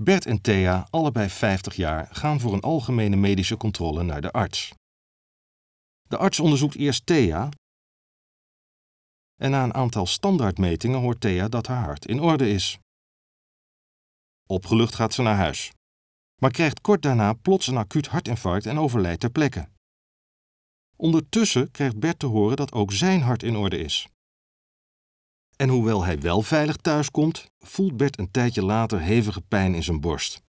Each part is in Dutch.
Bert en Thea, allebei 50 jaar, gaan voor een algemene medische controle naar de arts. De arts onderzoekt eerst Thea. En na een aantal standaardmetingen hoort Thea dat haar hart in orde is. Opgelucht gaat ze naar huis, maar krijgt kort daarna plots een acuut hartinfarct en overlijdt ter plekke. Ondertussen krijgt Bert te horen dat ook zijn hart in orde is. En hoewel hij wel veilig thuiskomt, voelt Bert een tijdje later hevige pijn in zijn borst.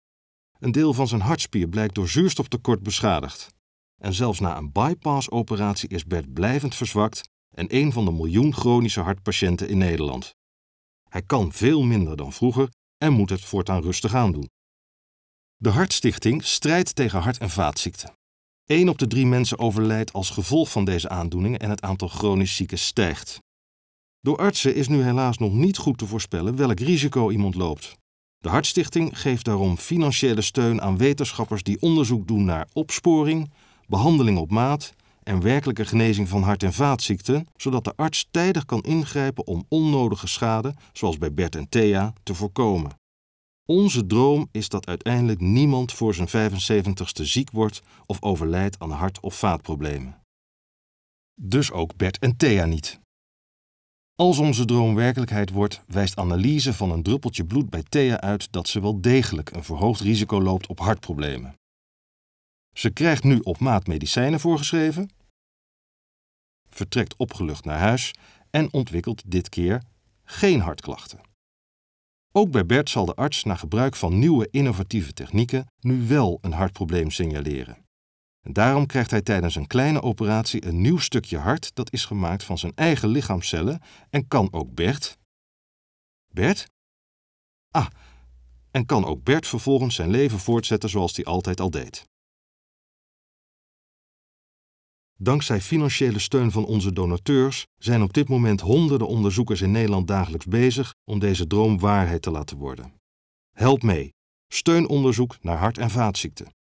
Een deel van zijn hartspier blijkt door zuurstoftekort beschadigd. En zelfs na een bypassoperatie is Bert blijvend verzwakt en een van de miljoen chronische hartpatiënten in Nederland. Hij kan veel minder dan vroeger en moet het voortaan rustig aandoen. De Hartstichting strijdt tegen hart- en vaatziekten. 1 op de drie mensen overlijdt als gevolg van deze aandoeningen en het aantal chronisch zieken stijgt. Door artsen is nu helaas nog niet goed te voorspellen welk risico iemand loopt. De Hartstichting geeft daarom financiële steun aan wetenschappers die onderzoek doen naar opsporing, behandeling op maat en werkelijke genezing van hart- en vaatziekten, zodat de arts tijdig kan ingrijpen om onnodige schade, zoals bij Bert en Thea, te voorkomen. Onze droom is dat uiteindelijk niemand voor zijn 75ste ziek wordt of overlijdt aan hart- of vaatproblemen. Dus ook Bert en Thea niet. Als onze droom werkelijkheid wordt, wijst analyse van een druppeltje bloed bij Thea uit dat ze wel degelijk een verhoogd risico loopt op hartproblemen. Ze krijgt nu op maat medicijnen voorgeschreven, vertrekt opgelucht naar huis en ontwikkelt dit keer geen hartklachten. Ook bij Bert zal de arts na gebruik van nieuwe innovatieve technieken nu wel een hartprobleem signaleren. En daarom krijgt hij tijdens een kleine operatie een nieuw stukje hart dat is gemaakt van zijn eigen lichaamcellen en kan ook Bert. Bert? Ah, en kan ook Bert vervolgens zijn leven voortzetten zoals hij altijd al deed. Dankzij financiële steun van onze donateurs zijn op dit moment honderden onderzoekers in Nederland dagelijks bezig om deze droom waarheid te laten worden. Help mee. Steun onderzoek naar hart- en vaatziekten.